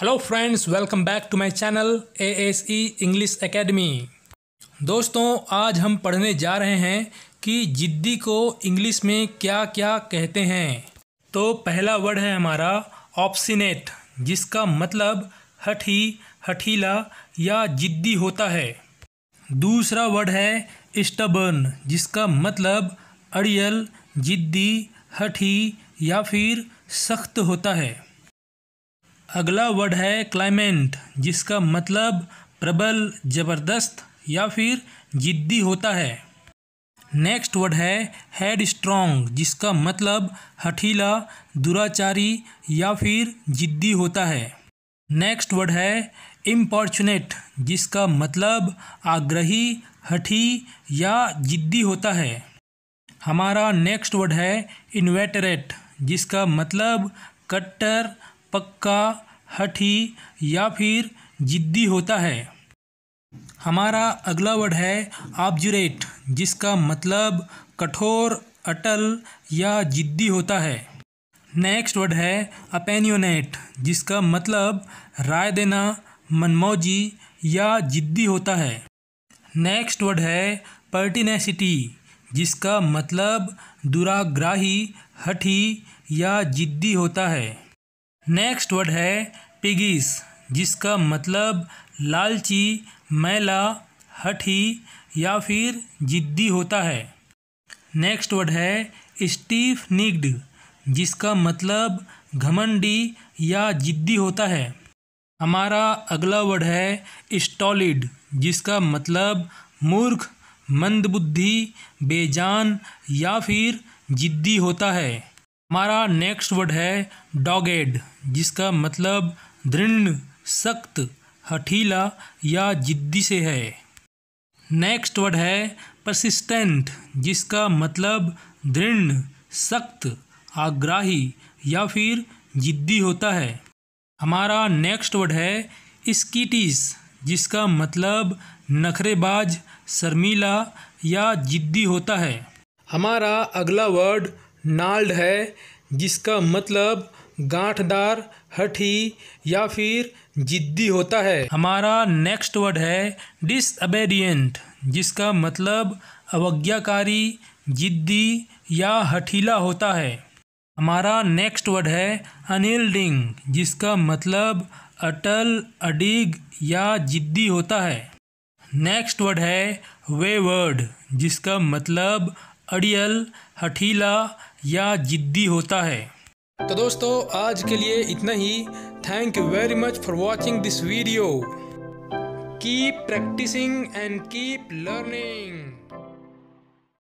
hello friends welcome back to my channel A S E English academy दोस्तों आज हम पढ़ने जा रहे हैं कि जिद्दी को इंग्लिश में क्या क्या कहते हैं तो पहला वर्ड है हमारा ऑप्सिनेट जिसका मतलब हठी हठीला या जिद्दी होता है दूसरा वर्ड है स्टबन जिसका मतलब अड़ियल जिद्दी हठी या फिर सख्त होता है अगला वर्ड है क्लाइमेंट जिसका मतलब प्रबल ज़बरदस्त या फिर जिद्दी होता है नेक्स्ट वर्ड है हेड स्ट्रॉन्ग जिसका मतलब हठीला दुराचारी या फिर जिद्दी होता है नेक्स्ट वर्ड है इम्पॉर्चुनेट जिसका मतलब आग्रही हठी या जिद्दी होता है हमारा नेक्स्ट वर्ड है इन्वेटरेट जिसका मतलब कट्टर पक्का हठी या फिर जिद्दी होता है हमारा अगला वर्ड है ऑब्जुरेट जिसका मतलब कठोर अटल या जिद्दी होता है नेक्स्ट वर्ड है अपेनियोनेट जिसका मतलब राय देना मनमौजी या जिद्दी होता है नेक्स्ट वर्ड है पर्टिनेसिटी जिसका मतलब दुराग्राही हठी या जिद्दी होता है नेक्स्ट वर्ड है पिगीस जिसका मतलब लालची मैला हठी या फिर जिद्दी होता है नेक्स्ट वर्ड है स्टीफ निग्ड जिसका मतलब घमंडी या जिद्दी होता है हमारा अगला वर्ड है स्टॉलिड जिसका मतलब मूर्ख मंदबुद्धि बेजान या फिर जिद्दी होता है हमारा नेक्स्ट वर्ड है डॉगेड जिसका मतलब दृढ़ सख्त हठीला या जिद्दी से है नेक्स्ट वर्ड है परसिस्टेंट जिसका मतलब दृढ़ सख्त आग्राही या फिर जिद्दी होता है हमारा नेक्स्ट वर्ड है स्कीटिस जिसका मतलब नखरेबाज शर्मीला या जिद्दी होता है हमारा अगला वर्ड नाल्ड है जिसका मतलब गांठदार हठी या फिर जिद्दी होता है हमारा नेक्स्ट वर्ड है डिसअबेडियंट जिसका मतलब अवज्ञाकारी जिद्दी या हठीला होता है हमारा नेक्स्ट वर्ड है अनिल्डिंग जिसका मतलब अटल अडिग या जिद्दी होता है नेक्स्ट वर्ड है वे वर्ड जिसका मतलब अड़ियल हठीला या जिद्दी होता है तो दोस्तों आज के लिए इतना ही thank you very much for watching this video keep practising and keep learning